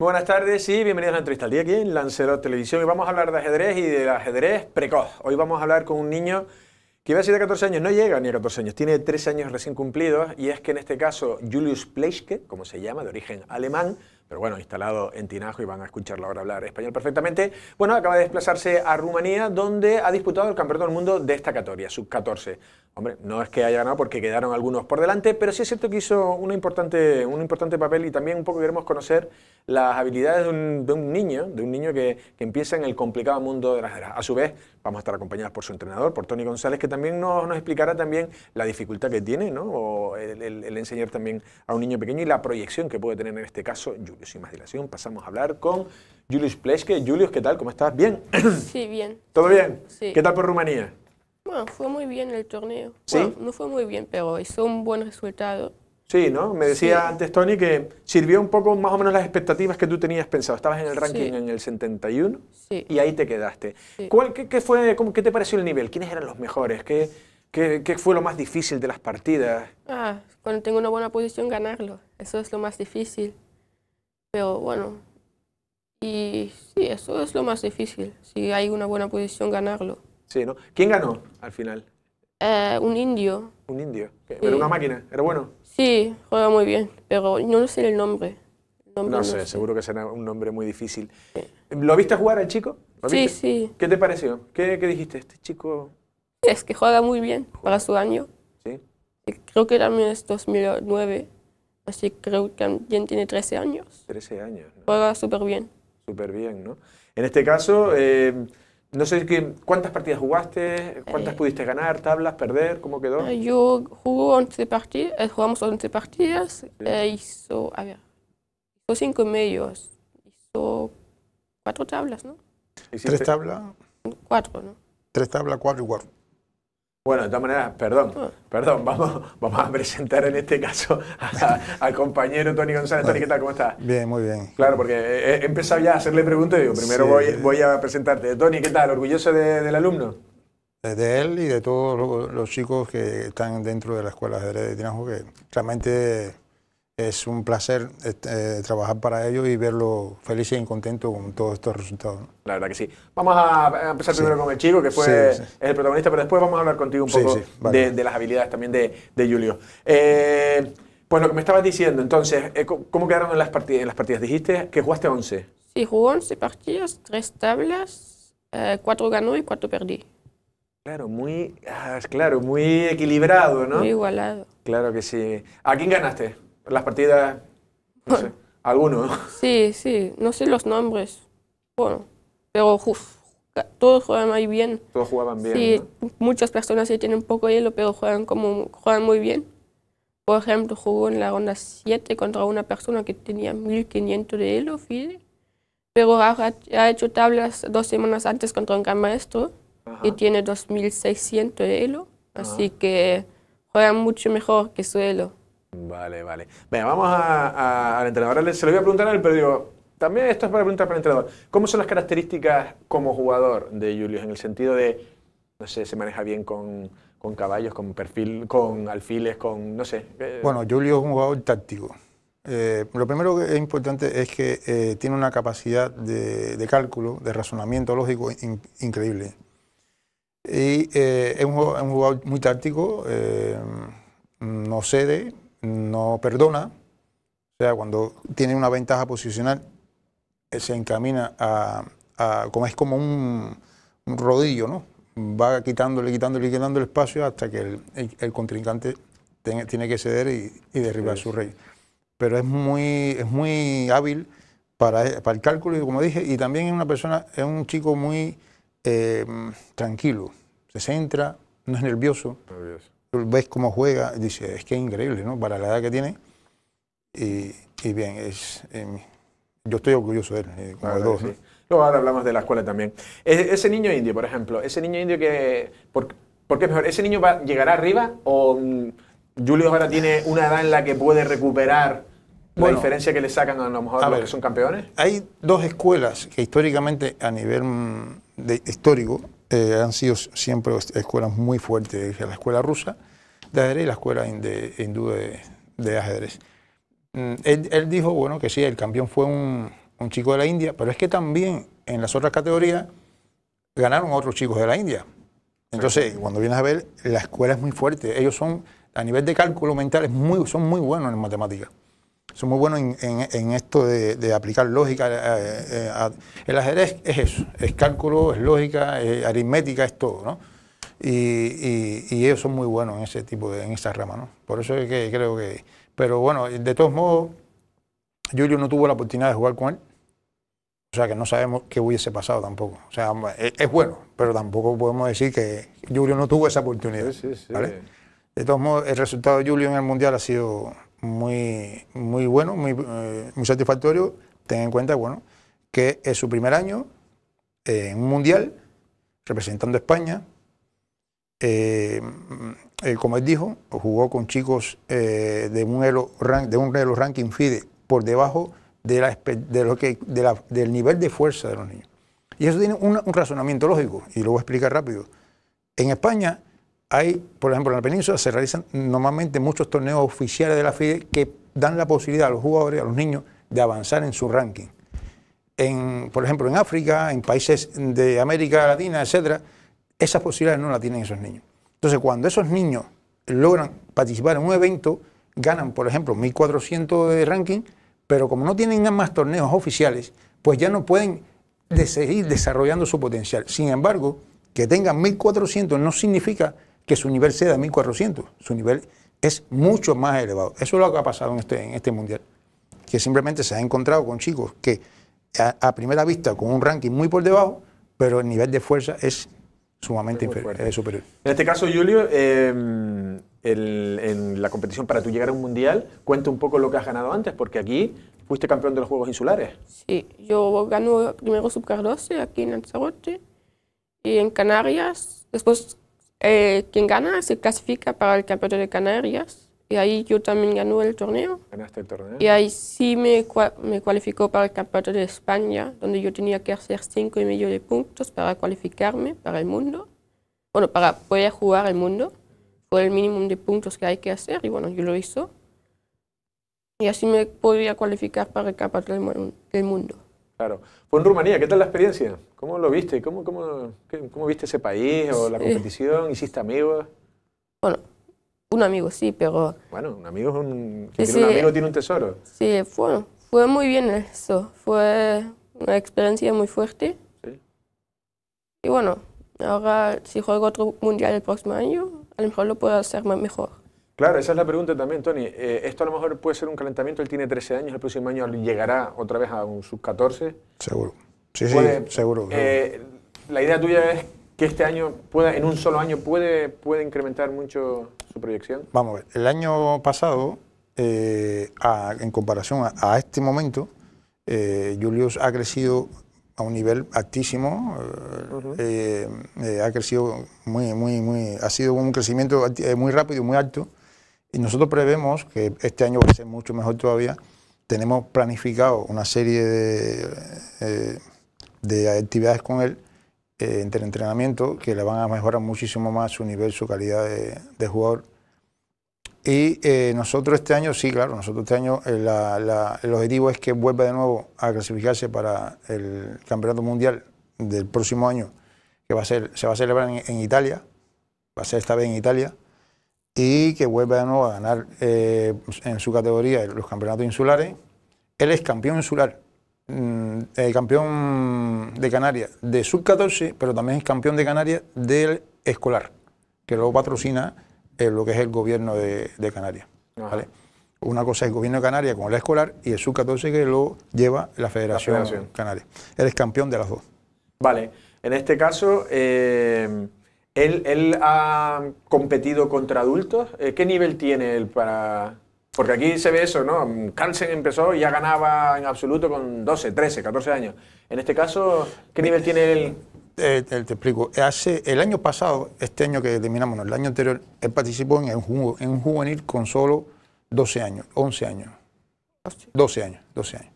buenas tardes y bienvenidos a la entrevista al día aquí en Lancelot Televisión. Y vamos a hablar de ajedrez y de ajedrez precoz. Hoy vamos a hablar con un niño que iba a ser de 14 años, no llega ni a 14 años, tiene 13 años recién cumplidos y es que en este caso Julius Pleischke, como se llama, de origen alemán, pero bueno, instalado en Tinajo y van a escucharlo ahora hablar español perfectamente, bueno, acaba de desplazarse a Rumanía donde ha disputado el Campeonato del Mundo de esta categoría, sub-14. Hombre, no es que haya ganado porque quedaron algunos por delante, pero sí es cierto que hizo un importante, un importante papel y también un poco queremos conocer las habilidades de un, niño, de un niño que, empieza en el complicado mundo de las eras. A su vez, vamos a estar acompañados por su entrenador, por Tony González, que también nos, explicará también la dificultad que tiene, el, el, enseñar también a un niño pequeño y la proyección que puede tener en este caso Julius. Sin más dilación, pasamos a hablar con Julius Pleske. Julius, ¿qué tal? ¿Cómo estás? ¿Bien? Sí, bien. ¿Todo bien? Sí. ¿Qué tal por Rumanía? fue muy bien el torneo. no fue muy bien, pero hizo un buen resultado. Sí, ¿no? Me decía antes Tony que sirvió un poco más o menos las expectativas que tú tenías pensado. Estabas en el ranking en el 71 y ahí te quedaste. ¿Cuál, qué, fue, cómo, ¿Qué te pareció el nivel? ¿Quiénes eran los mejores? ¿Qué, fue lo más difícil de las partidas? Ah, cuando tengo una buena posición, ganarlo. Eso es lo más difícil. Pero bueno, y sí, eso es lo más difícil. Si hay una buena posición, ganarlo. Sí, ¿no? ¿Quién ganó al final? Eh, un indio. Un indio. ¿Era Pero una máquina, era bueno. Sí, juega muy bien, pero no sé el nombre. no, sé, seguro que será un nombre muy difícil. ¿Lo viste jugar al chico? sí, sí. ¿Qué te pareció? ¿Qué, dijiste? Este chico... Es que juega muy bien para su año. Sí. Eh, creo que también es 2009, así que creo que también tiene 13 años. 13 años. Juega súper bien. Súper bien, ¿no? En este caso... Eh, no sé qué, cuántas partidas jugaste, cuántas eh. pudiste ganar, tablas, perder, cómo quedó. Eh, yo jugué 11 eh, partidas, jugamos 11 partidas, hizo, a ver, hizo 5 medios, hizo cuatro tablas, ¿no? ¿Tres tablas? Cuatro, ¿no? ¿Tres tablas, cuatro y bueno, de todas maneras, perdón, ah. perdón, vamos, vamos a presentar en este caso al compañero Tony González. Tony, ¿qué tal? ¿Cómo estás? Bien, muy bien. Claro, porque he, empezado ya a hacerle preguntas y digo, primero voy, a presentarte. Tony, ¿qué tal? ¿Orgulloso del alumno? De él y de todos los, chicos que están dentro de la Escuela de Ajedrez de Tinajo, que realmente es un placer este, eh, trabajar para ellos y verlo feliz y contento con todos estos resultados. La verdad que sí. Vamos a empezar primero con el chico, que fue el protagonista, pero después vamos a hablar contigo un poco de, las habilidades también de, Julio. Eh, pues lo que me estabas diciendo, entonces, eh, ¿cómo quedaron las, partidas, las partidas? Dijiste que jugaste 11. Sí, jugó 11 partidas, 3 tablas, 4 ganó y 4 perdí. Claro, muy, ah, claro, muy equilibrado, ¿no? Muy igualado. Claro que sí. ¿A quién ganaste? las partidas, no sé, algunos. Sí, sí, no sé los nombres, bueno, pero todos juegan ahí bien. Todos jugaban bien. Sí, muchas personas sí tienen poco hielo, pero juegan, como, juegan muy bien. Por ejemplo, jugó en la ronda 7 contra una persona que tenía 1500 de hielo, Fide. Pero ha, hecho tablas dos semanas antes contra un gran maestro y tiene 2600 de hielo. Así que juegan mucho mejor que su hielo. Vale, vale. Venga, vamos a, al entrenador. Se lo voy a preguntar a él, pero digo, también esto es para preguntar para el entrenador. ¿Cómo son las características como jugador de Julio en el sentido de, no sé, se maneja bien con, con caballos, con perfil, con alfiles, con, no sé? Eh, bueno, Julio es un jugador táctico. Eh, lo primero que es importante es que eh, tiene una capacidad de, cálculo, de razonamiento lógico increíble. Y es un, es, un, jugador muy táctico, no cede, perdona, o sea, cuando tiene una ventaja posicional, eh, se encamina a, como es como un, rodillo, ¿no? Va quitándole, quitándole, quitándole el espacio hasta que el, contrincante tiene que ceder y, derribar su rey. Pero es muy, es muy hábil para, el cálculo, como dije, y también es una persona, es un chico muy eh, tranquilo, se centra, no es nervioso. nervioso ves cómo juega, dice es que es increíble, ¿no? Para la edad que tiene. Y, bien, es, eh, yo estoy orgulloso de él, eh, Luego ahora hablamos de la escuela también. E, ese niño indio, por ejemplo, ese niño indio que... ¿Por, qué es mejor? ¿Ese niño va, llegará arriba o mm, Julio ahora tiene una edad en la que puede recuperar la diferencia que le sacan a lo mejor a los que son campeones? Hay dos escuelas que históricamente a nivel mm, de, histórico eh, han sido siempre escuelas muy fuertes, la escuela rusa de ajedrez y la escuela hindú de, ajedrez. Mm, él, dijo, bueno, que sí, el campeón fue un, chico de la India, pero es que también en las otras categorías ganaron otros chicos de la India. Entonces, cuando vienes a ver, la escuela es muy fuerte. Ellos son, a nivel de cálculo mental, muy, son muy buenos en matemáticas. Son muy buenos en, esto de, aplicar lógica. Eh, eh, el ajedrez es eso, es cálculo, es lógica, es aritmética, es todo, Y, y, ellos son muy buenos en ese tipo de, en esa rama, ¿no? Por eso es que creo que... Pero bueno, de todos modos, Julio no tuvo la oportunidad de jugar con él. O sea que no sabemos qué hubiese pasado tampoco. O sea, eh, es, bueno, pero tampoco podemos decir que Julio no tuvo esa oportunidad. De todos modos, el resultado de Julio en el Mundial ha sido muy, muy bueno, eh, muy, satisfactorio, ten en cuenta bueno, que es su primer año eh, en un mundial representando a España. Eh, como él dijo, jugó con chicos de, un elo, de un ranking FIDE por debajo de la, de lo que, de la, del nivel de fuerza de los niños. Y eso tiene un, un razonamiento lógico, y lo voy a explicar rápido. En España, hay, por ejemplo, en la península se realizan normalmente muchos torneos oficiales de la FIDE que dan la posibilidad a los jugadores, a los niños, de avanzar en su ranking. por ejemplo, en África, en países de América Latina, etcétera, esas posibilidades no las tienen esos niños. Entonces, cuando esos niños logran participar en un evento, ganan, por ejemplo, 1.400 de ranking, pero como no tienen más torneos oficiales, pues ya no pueden seguir desarrollando su potencial. Sin embargo, que tengan 1.400 no significa que su nivel sea de 1400. Su nivel es mucho más elevado. Eso es lo que ha pasado en este, en este mundial. Que simplemente se ha encontrado con chicos que a, primera vista con un ranking muy por debajo, pero el nivel de fuerza es sumamente inferior es superior. En este caso, Julio, em, en la competición para tú llegar a un mundial, cuenta un poco lo que has ganado antes, porque aquí fuiste campeón de los Juegos Insulares. Sí, yo gané primero sub aquí en Lanzarote y en Canarias, después eh, quien gana se clasifica para el campeonato de Canarias y ahí yo también ganó el torneo. Y ahí sí me, me cualificó para el campeonato de España, donde yo tenía que hacer cinco y medio de puntos para cualificarme para el mundo. Bueno, para poder jugar el mundo, Fue el mínimo de puntos que hay que hacer, y bueno, yo lo hizo Y así me podía cualificar para el campeonato del mundo. Claro. Fue en Rumanía, ¿qué tal la experiencia? ¿Cómo lo viste? ¿Cómo, cómo, viste ese país o la competición? ¿Hiciste amigos? Bueno, un amigo sí, pero... Bueno, un amigo es un... tiene un amigo tiene un tesoro. Sí, fue, muy bien eso. Fue una experiencia muy fuerte. Sí. Y bueno, ahora si juego otro mundial el próximo año, a lo mejor lo puedo hacer mejor. Claro, esa es la pregunta también, Tony. Eh, esto a lo mejor puede ser un calentamiento. Él tiene 13 años, el próximo año llegará otra vez a un sub-14. Seguro. Sí, sí, eh, seguro. la idea tuya es que este año, pueda, en un solo año, puede, puede incrementar mucho su proyección. Vamos a ver, el año pasado, eh, en comparación a, este momento, Julius ha crecido a un nivel altísimo, ha crecido muy, muy, muy, ha sido un crecimiento muy rápido, muy alto, y nosotros prevemos que este año va a ser mucho mejor todavía. Tenemos planificado una serie de, eh, de actividades con él eh, entre entrenamiento que le van a mejorar muchísimo más su nivel, su calidad de, jugador. Y eh, nosotros este año, sí, claro, nosotros este año el objetivo es que vuelva de nuevo a clasificarse para el Campeonato Mundial del próximo año, que va a ser, se va a celebrar en, en Italia, va a ser esta vez en Italia y que vuelve de nuevo a ganar eh, en su categoría los campeonatos insulares. Él es campeón insular, mm, el eh, campeón de Canarias de sub-14, pero también es campeón de Canarias del escolar, que luego patrocina eh, lo que es el gobierno de, Canarias. ¿vale? Una cosa es el gobierno de Canarias con el escolar y el sub-14 que lo lleva la Federación, la Federación. Canaria. Él es campeón de las dos. Vale, en este caso... ¿Él, ha competido contra adultos? Eh, ¿Qué nivel tiene él para...? Porque aquí se ve eso, ¿no? Carlsen empezó y ya ganaba en absoluto con 12, 13, 14 años. En este caso, ¿qué nivel tiene él? Eh, eh, te, explico. Hace, el año pasado, este año que terminamos, el año anterior, él participó en, un juvenil con solo 12 años, 11 años. 12 años, 12 años.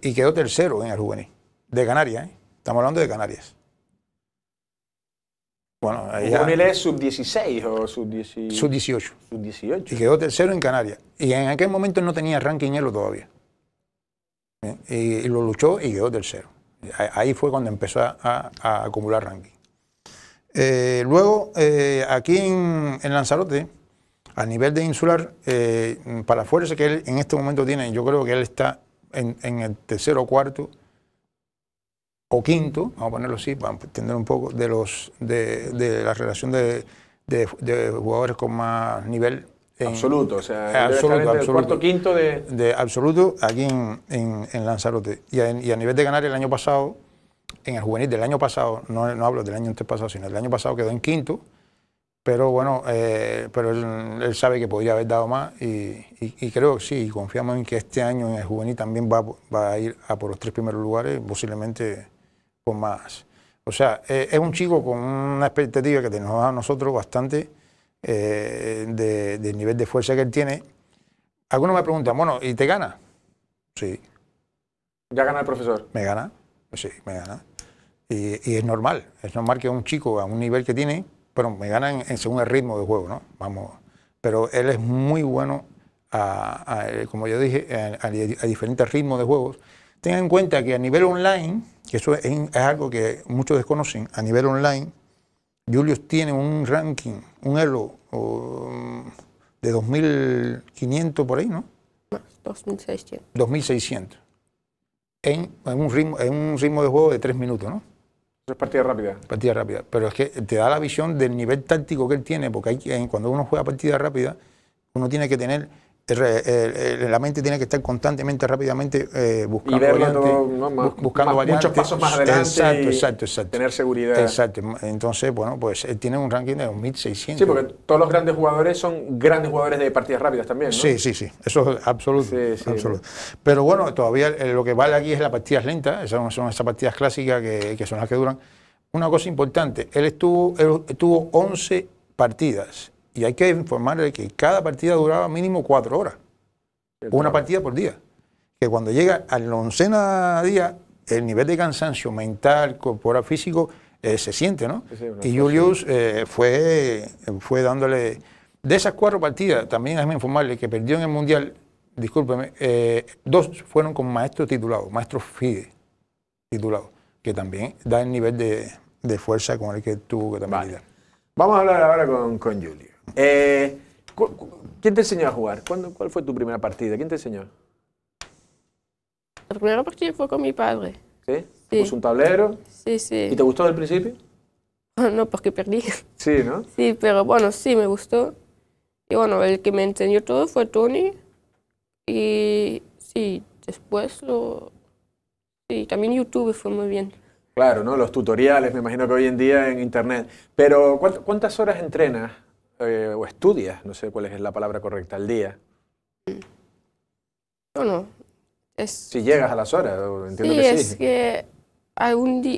y quedó tercero en el juvenil, de Canarias, ¿eh? estamos hablando de Canarias. Bueno, ella, él es sub-16 o sub-18. Sub-18. Y quedó tercero en Canarias. Y en aquel momento no tenía ranking Elo todavía. ¿Eh? Y, lo luchó y quedó tercero. Ahí fue cuando empezó a, acumular ranking. Eh, luego, eh, aquí en, en, Lanzarote, a nivel de insular, para para fuerza que él en este momento tiene, yo creo que él está en, en el tercero o cuarto o quinto, vamos a ponerlo así, para entender un poco, de, los, de, la relación de, jugadores con más nivel. absoluto, o sea, eh, absoluto, cuarto quinto de... de absoluto aquí en, Lanzarote. Y a, nivel de ganar el año pasado, en el juvenil del año pasado, no, no hablo del año antes pasado, sino del año pasado quedó en quinto, pero bueno, eh, pero él, sabe que podría haber dado más y, creo que sí, confiamos en que este año en el juvenil también va, va a ir a por los tres primeros lugares, posiblemente más. O sea, eh, es un chico con una expectativa que tenemos a nosotros bastante eh, del nivel de fuerza que él tiene. Algunos me preguntan, bueno, ¿y te gana? Sí. ¿Ya gana el profesor? Me gana, pues sí, me gana. Y, es normal, es normal que un chico a un nivel que tiene, pero me gana en, según el ritmo de juego, ¿no? Vamos, pero él es muy bueno, como yo dije, a, a diferentes ritmos de juegos Tengan en cuenta que a nivel online, que eso es, algo que muchos desconocen, a nivel online, Julius tiene un ranking, un elo de 2.500 por ahí, ¿no? 2.600. 2.600. En, un ritmo, en un ritmo de juego de 3 minutos, ¿no? Es partida rápida. Partida rápida. Pero es que te da la visión del nivel táctico que él tiene, porque cuando uno juega partida rápida, uno tiene que tener eh, eh, la mente tiene que estar constantemente, rápidamente eh, buscando, pasos más adelante. Exacto, exacto, Tener seguridad. Exacto. Entonces, bueno, pues él tiene un ranking de 2600. Sí, porque todos los grandes jugadores son grandes jugadores de partidas rápidas también. ¿no? Sí, sí, sí. Eso es absoluto. Pero bueno, todavía lo que vale aquí es las partidas lentas. Esas son esas partidas clásicas que, son las que duran. Una cosa importante, él estuvo, él estuvo 11 partidas y hay que informarle que cada partida duraba mínimo cuatro horas. Una partida por día. Que cuando llega al oncena día, el nivel de cansancio mental, corporal, físico, eh, se siente, ¿no? y Julius eh, fue, fue dándole... De esas cuatro partidas, también que informarle que perdió en el Mundial, discúlpeme, eh, dos fueron con maestro titulado maestro FIDE titulado, que también da el nivel de, fuerza con el que tuvo que también Vamos a hablar ahora con, con eh, ¿Quién te enseñó a jugar? ¿Cuál fue tu primera partida? ¿Quién te enseñó? La primera partida fue con mi padre. ¿Sí? sí. puso un tablero? Sí, sí. ¿Y te gustó al principio? No, porque perdí. Sí, ¿no? Sí, pero bueno, sí, me gustó. Y bueno, el que me enseñó todo fue Tony. Y sí, después lo... Sí, también YouTube fue muy bien. Claro, ¿no? Los tutoriales, me imagino que hoy en día en Internet. Pero, ¿cuántas horas entrenas eh, o estudias, no sé cuál es la palabra correcta, al día. No, no. Es, si llegas a las horas, entiendo que sí. es que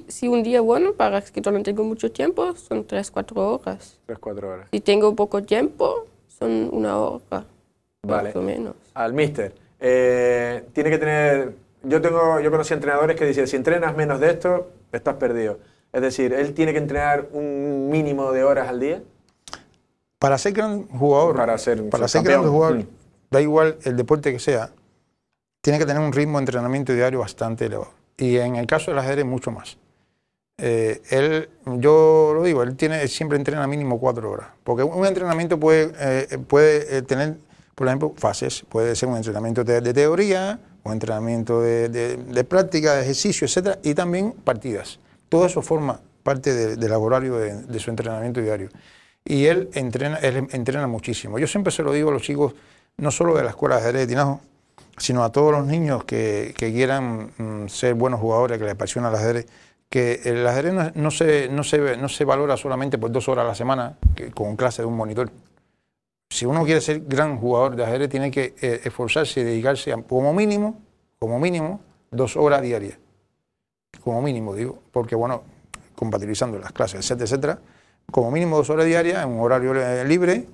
si un día bueno, para que no tengo mucho tiempo, son 3, 4 horas. 3, 4 horas. Si tengo poco tiempo, son una hora, vale. menos. Al mister, eh, tiene que tener... Yo, tengo, yo conocí entrenadores que dicen, si entrenas menos de esto, estás perdido. Es decir, él tiene que entrenar un mínimo de horas al día. Para ser gran jugador, para ser, para jugador, mm. da igual el deporte que sea, tiene que tener un ritmo de entrenamiento diario bastante elevado. Y en el caso del ajedrez, mucho más. Eh, él, yo lo digo, él tiene, siempre entrena mínimo cuatro horas. Porque un entrenamiento puede, eh, puede eh, tener, por ejemplo, fases. Puede ser un entrenamiento de, teoría, un entrenamiento de, práctica, de ejercicio, etcétera, y también partidas. Todo eso forma parte del horario de su entrenamiento diario y él entrena, él entrena muchísimo. Yo siempre se lo digo a los chicos, no solo de la escuela de ajedrez de Tinajo, sino a todos los niños que, quieran mm, ser buenos jugadores, que les apasiona el ajedrez, que el ajedrez no, se, no, se, no se valora solamente por dos horas a la semana con clase de un monitor. Si uno quiere ser gran jugador de ajedrez, tiene que eh, esforzarse y dedicarse como mínimo, como mínimo, dos horas diarias. Como mínimo, digo, porque bueno, compatibilizando las clases, etcétera, etcétera como mínimo dos horas diarias, en un horario libre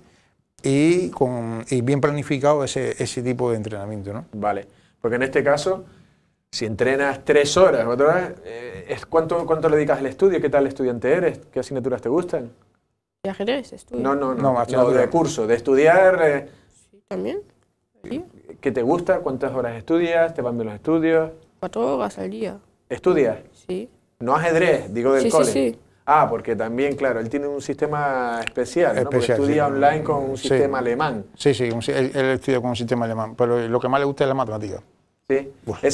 y, con, y bien planificado ese, ese tipo de entrenamiento. ¿no? Vale, porque en este caso, si entrenas tres horas, cuatro horas, eh, ¿cuánto, ¿cuánto le dedicas al estudio? ¿Qué tal estudiante eres? ¿Qué asignaturas te gustan? ¿De ajedrez? ¿Estudio? No, no, no, de curso, de estudiar. Eh, sí, también. ¿Qué te gusta? ¿Cuántas horas estudias? ¿Te van bien los estudios? Cuatro horas al día. ¿Estudias? Sí. No ajedrez, digo del sí, Sí, sí. Ah, porque también, claro, él tiene un sistema especial, ¿no? estudia online con un sistema alemán. Sí, sí, él, estudia con un sistema alemán, pero lo que más le gusta es la matemática. Sí. Eh,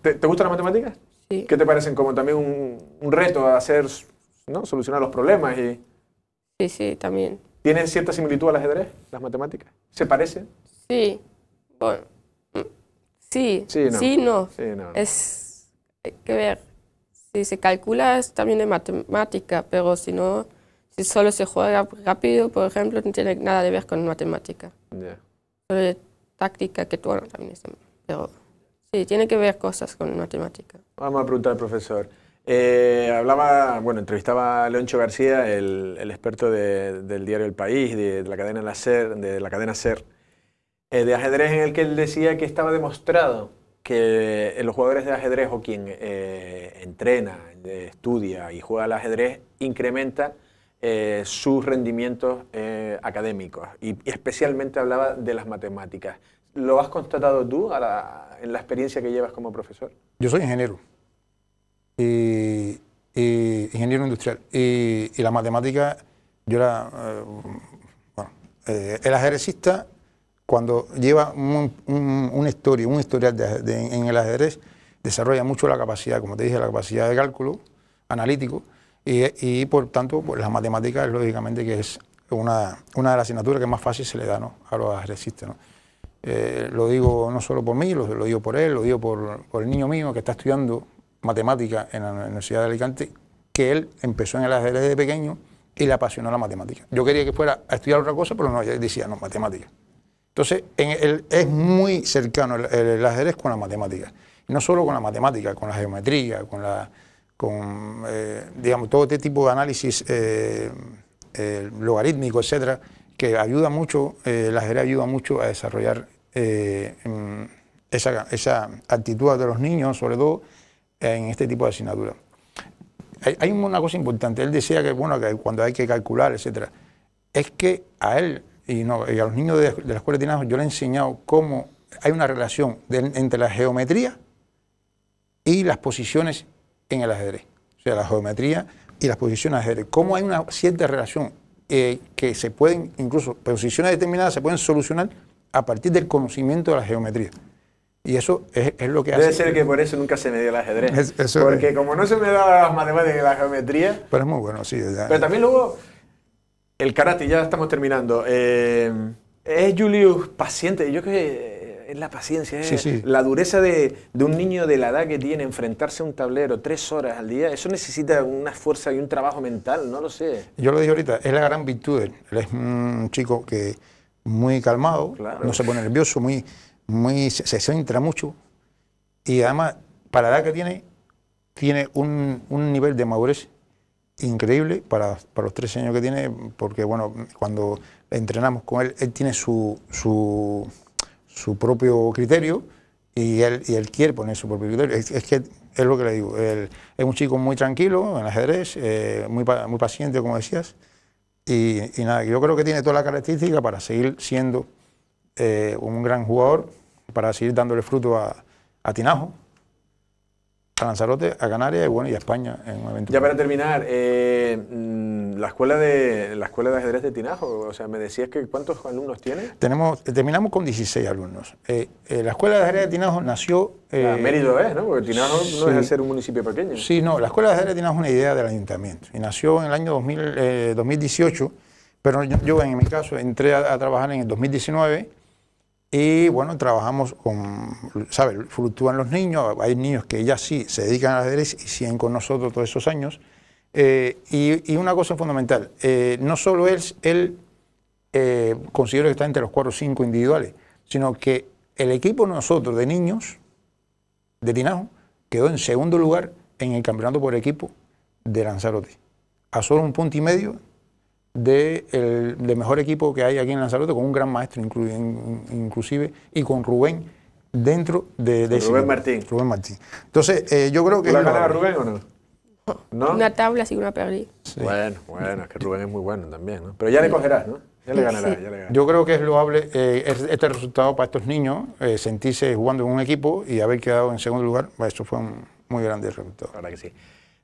¿te, gusta la matemática? Sí. ¿Qué te parecen como también un, reto a hacer, ¿no? solucionar los problemas? Y... Sí, sí, también. ¿Tienen cierta similitud al ajedrez, las matemáticas? ¿Se parecen? Sí, bueno, mm, sí, sí, no, sí, no. es, hay que ver si se calcula es también de matemática, pero si no, si solo se juega rápido, por ejemplo, no tiene nada que ver con matemática. Solo táctica que tú bueno, también pero sí, tiene que ver cosas con matemática. Vamos a preguntar al profesor. Eh, hablaba, bueno, entrevistaba a Leoncho García, el, experto del diario El País, de, la cadena Ser, de la cadena Ser, eh, de ajedrez en el que él decía que estaba demostrado que los jugadores de ajedrez o quien eh, entrena, eh, estudia y juega al ajedrez incrementa eh, sus rendimientos académicos y, especialmente hablaba de las matemáticas. ¿Lo has constatado tú en la experiencia que llevas como profesor? Yo soy ingeniero, y, ingeniero industrial y, la matemática, yo era, bueno, el ajedrecista cuando lleva un, historia, un historial en el ajedrez, desarrolla mucho la capacidad, como te dije, la capacidad de cálculo analítico y, por tanto pues, la matemática es lógicamente que es una, de las asignaturas que más fácil se le da a los ajedrecistas. Eh, lo digo no solo por mí, lo, digo por él, lo digo por, el niño mío que está estudiando matemática en la Universidad de Alicante, que él empezó en el ajedrez de pequeño y le apasionó la matemática. Yo quería que fuera a estudiar otra cosa, pero no, él decía, no, matemática. Entonces, es muy cercano el, ajedrez con la matemática. no solo con la matemática, con la geometría, con, la, con eh, digamos, todo este tipo de análisis eh, eh, logarítmico, etcétera, que ayuda mucho, el ajedrez ayuda mucho a desarrollar esa, actitud de los niños, sobre todo en este tipo de asignatura. Hay, una cosa importante, él decía que, bueno, que cuando hay que calcular, etcétera, es que a él y, a los niños de, de la escuela de yo les he enseñado cómo hay una relación entre la geometría y las posiciones en el ajedrez. O sea, la geometría y las posiciones en el ajedrez. Cómo hay una cierta relación eh, que se pueden, incluso posiciones determinadas se pueden solucionar a partir del conocimiento de la geometría. Y eso es, lo que Debe hace. Debe ser que por eso nunca se me dio el ajedrez. porque como no se me daba las matemáticas de la geometría. Pero es muy bueno, sí. pero también luego el karate, ya estamos terminando. Eh, es Julius paciente. Yo creo que eh, es la paciencia, la dureza de, un niño de la edad que tiene, enfrentarse a un tablero tres horas al día. Eso necesita una fuerza y un trabajo mental, no lo sé. Yo lo dije ahorita, es la gran virtud. Él es un chico que muy calmado, no se pone nervioso, muy, muy, se, centra mucho. Y además, para la edad que tiene, tiene un, un nivel de madurez increíble para, los 13 años que tiene, porque bueno, cuando entrenamos con él, él tiene su, propio criterio y él, y él quiere poner su propio criterio. Es, que es lo que le digo, él, es un chico muy tranquilo en ajedrez, eh, muy, muy paciente, como decías, y, nada, yo creo que tiene toda la característica para seguir siendo eh, un gran jugador, para seguir dándole fruto a, a Tinajo a Lanzarote, a Canarias y, bueno, y a España en Ya para este. terminar, eh, mm, la, escuela de, la escuela de ajedrez de Tinajo, o sea, me decías que ¿cuántos alumnos tiene? Tenemos, terminamos con 16 alumnos. Eh, eh, la escuela de ajedrez de Tinajo nació... La ah, mérito es, ¿no? Porque Tinajo no es de ser un municipio pequeño. Sí, no, la escuela de ajedrez de Tinajo es una idea del ayuntamiento y nació en el año 2018, pero yo, en mi caso entré a, a trabajar en el 2019 y bueno, trabajamos con, ¿sabes? Fluctúan los niños, hay niños que ya sí se dedican a las derecha y siguen con nosotros todos esos años. Eh, y, una cosa fundamental, eh, no solo es él eh, considero que está entre los cuatro o cinco individuales, sino que el equipo nosotros de niños de Tinajo quedó en segundo lugar en el campeonato por equipo de Lanzarote, a solo un punto y medio de, el, de mejor equipo que hay aquí en Lanzarote, con un gran maestro inclusive, y con Rubén dentro de, Rubén Martín. Rubén Martín. Entonces, eh, yo creo que... ¿La ganaba Rubén o no? Una tabla sin una perdí. Bueno, bueno, es que Rubén es muy bueno también, ¿no? Pero ya le cogerás, ¿no? Ya le ganará, ya le ganará. Yo creo que es loable eh, este resultado para estos niños, eh, sentirse jugando en un equipo y haber quedado en segundo lugar, eso fue un muy grande resultado. Ahora que sí.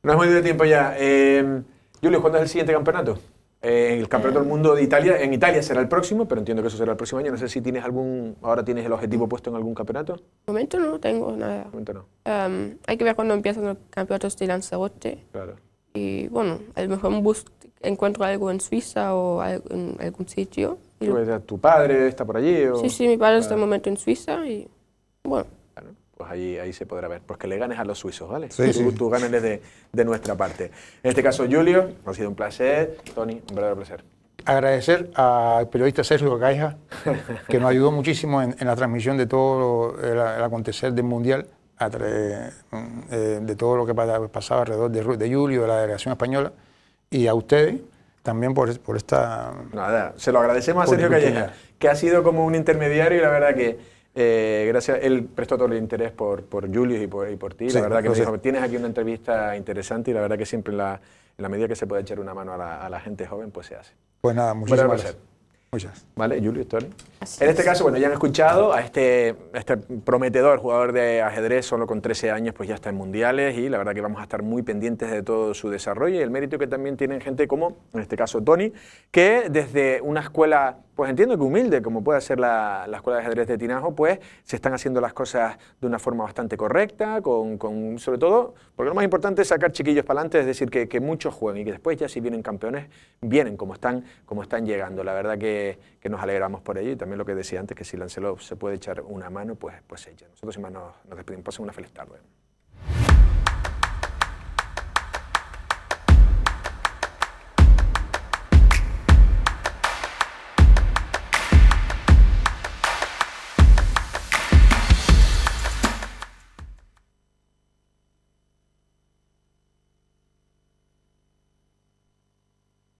No hemos muy de tiempo ya. Eh, Julio, ¿cuándo es el siguiente campeonato? Eh, el Campeonato del Mundo de Italia. En Italia será el próximo, pero entiendo que eso será el próximo año. No sé si tienes algún, ahora tienes el objetivo mm. puesto en algún campeonato. el momento no tengo nada. momento no. Em, hay que ver cuando empiezan los campeonatos de Lanzarote. Claro. Y bueno, a lo mejor bus encuentro algo en Suiza o en algún sitio. ¿Tu padre está por allí? Sí, sí, mi padre está momento en Suiza y bueno pues ahí, ahí se podrá ver. porque pues le ganes a los suizos, ¿vale? Sí, tú, sí. de, de, nuestra parte. En este caso, Julio, ha sido un placer. Tony, un verdadero placer. Agradecer al periodista Sergio Caixa, que nos ayudó muchísimo en, la transmisión de todo el, acontecer del Mundial, mm, eh, de todo lo que pasaba alrededor de, de Julio, de la delegación española, y a ustedes también por, por esta... Nada, se lo agradecemos a Sergio Calleja, que ha sido como un intermediario y la verdad que eh, gracias, él prestó todo el interés por, por Julius y por, ti. la verdad que tienes aquí una entrevista interesante y la verdad que siempre en la, la medida que se puede echar una mano a la, gente joven, pues se hace. Pues nada, muchas gracias. Muchas. Vale, Julio, Tony. En este caso, bueno, ya han escuchado a este, a este prometedor jugador de ajedrez, solo con 13 años, pues ya está en mundiales y la verdad que vamos a estar muy pendientes de todo su desarrollo y el mérito que también tienen gente como, en este caso, Tony, que desde una escuela pues entiendo que humilde, como puede ser la, Escuela de Ajedrez de Tinajo, pues se están haciendo las cosas de una forma bastante correcta, con, con sobre todo, porque lo más importante es sacar chiquillos para adelante, es decir, que, muchos jueguen y que después ya si vienen campeones, vienen como están, como están llegando. La verdad que, que nos alegramos por ello y también lo que decía antes, que si Lancelot se puede echar una mano, pues, pues ella. Nosotros, y más, nos, nos despedimos. Pasen una feliz tarde.